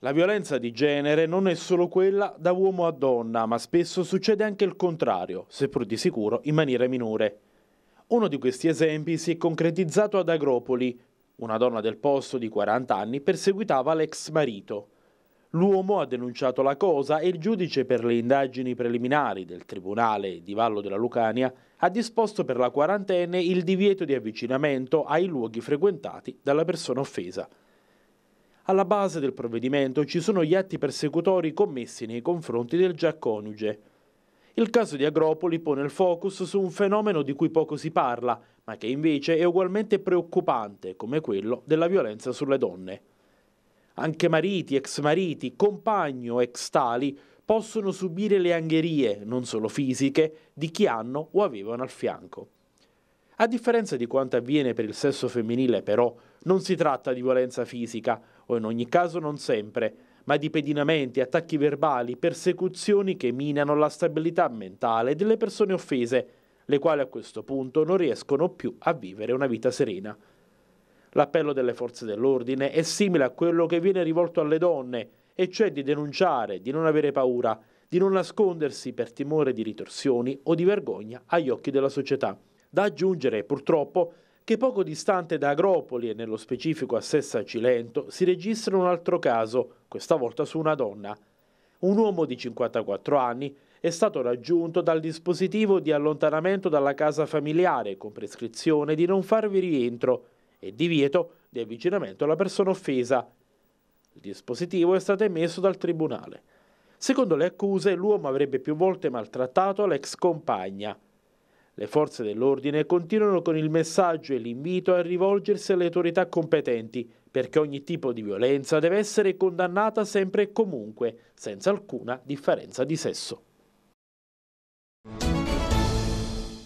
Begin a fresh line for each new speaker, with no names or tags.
La violenza di genere non è solo quella da uomo a donna, ma spesso succede anche il contrario, seppur di sicuro in maniera minore. Uno di questi esempi si è concretizzato ad Agropoli. Una donna del posto di 40 anni perseguitava l'ex marito. L'uomo ha denunciato la cosa e il giudice per le indagini preliminari del Tribunale di Vallo della Lucania ha disposto per la quarantenne il divieto di avvicinamento ai luoghi frequentati dalla persona offesa. Alla base del provvedimento ci sono gli atti persecutori commessi nei confronti del già coniuge. Il caso di Agropoli pone il focus su un fenomeno di cui poco si parla, ma che invece è ugualmente preoccupante, come quello della violenza sulle donne. Anche mariti, ex mariti, compagni o ex tali, possono subire le angherie, non solo fisiche, di chi hanno o avevano al fianco. A differenza di quanto avviene per il sesso femminile, però, non si tratta di violenza fisica, o in ogni caso non sempre, ma di pedinamenti, attacchi verbali, persecuzioni che minano la stabilità mentale delle persone offese, le quali a questo punto non riescono più a vivere una vita serena. L'appello delle forze dell'ordine è simile a quello che viene rivolto alle donne, e cioè di denunciare, di non avere paura, di non nascondersi per timore di ritorsioni o di vergogna agli occhi della società. Da aggiungere, purtroppo, che poco distante da Agropoli e nello specifico a Sessa Cilento si registra un altro caso, questa volta su una donna. Un uomo di 54 anni è stato raggiunto dal dispositivo di allontanamento dalla casa familiare con prescrizione di non farvi rientro e divieto di avvicinamento alla persona offesa. Il dispositivo è stato emesso dal tribunale. Secondo le accuse, l'uomo avrebbe più volte maltrattato l'ex compagna, le forze dell'ordine continuano con il messaggio e l'invito a rivolgersi alle autorità competenti perché ogni tipo di violenza deve essere condannata sempre e comunque, senza alcuna differenza di sesso.